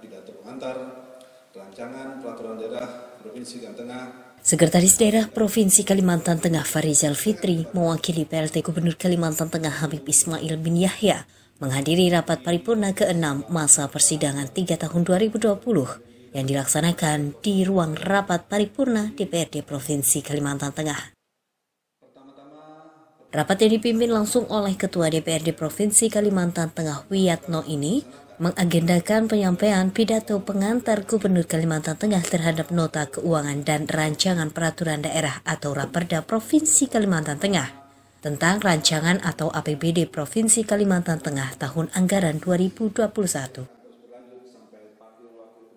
pidato pengantar rancangan peraturan daerah Provinsi Kalimantan Tengah Sekretaris Daerah Provinsi Kalimantan Tengah Farizal Fitri mewakili PLT Gubernur Kalimantan Tengah Habib Ismail bin Yahya menghadiri rapat paripurna ke-6 masa persidangan 3 tahun 2020 yang dilaksanakan di ruang rapat paripurna DPRD Provinsi Kalimantan Tengah. Rapat yang dipimpin langsung oleh Ketua DPRD Provinsi Kalimantan Tengah Wiyatno ini mengagendakan penyampaian pidato pengantar Gubernur Kalimantan Tengah terhadap nota keuangan dan rancangan peraturan daerah atau Raperda Provinsi Kalimantan Tengah tentang rancangan atau APBD Provinsi Kalimantan Tengah tahun anggaran 2021.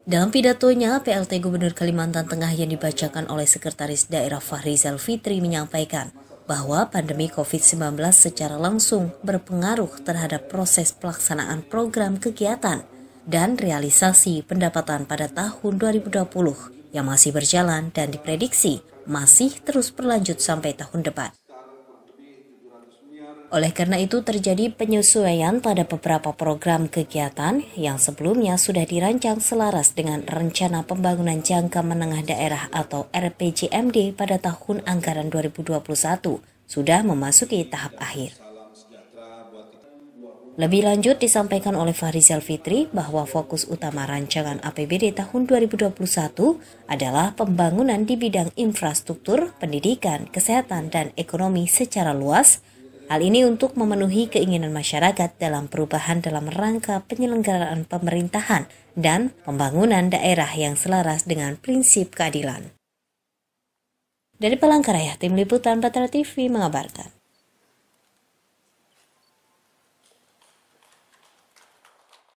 Dalam pidatonya, PLT Gubernur Kalimantan Tengah yang dibacakan oleh Sekretaris Daerah Fahrizal Fitri menyampaikan, bahwa pandemi COVID-19 secara langsung berpengaruh terhadap proses pelaksanaan program kegiatan dan realisasi pendapatan pada tahun 2020 yang masih berjalan dan diprediksi masih terus berlanjut sampai tahun depan. Oleh karena itu, terjadi penyesuaian pada beberapa program kegiatan yang sebelumnya sudah dirancang selaras dengan Rencana Pembangunan Jangka Menengah Daerah atau RPJMD pada tahun anggaran 2021 sudah memasuki tahap akhir. Lebih lanjut disampaikan oleh Farizal Fitri bahwa fokus utama rancangan APBD tahun 2021 adalah pembangunan di bidang infrastruktur, pendidikan, kesehatan, dan ekonomi secara luas – Hal ini untuk memenuhi keinginan masyarakat dalam perubahan dalam rangka penyelenggaraan pemerintahan dan pembangunan daerah yang selaras dengan prinsip keadilan. Dari Palangkaraya, Tim Liputan Batara TV mengabarkan.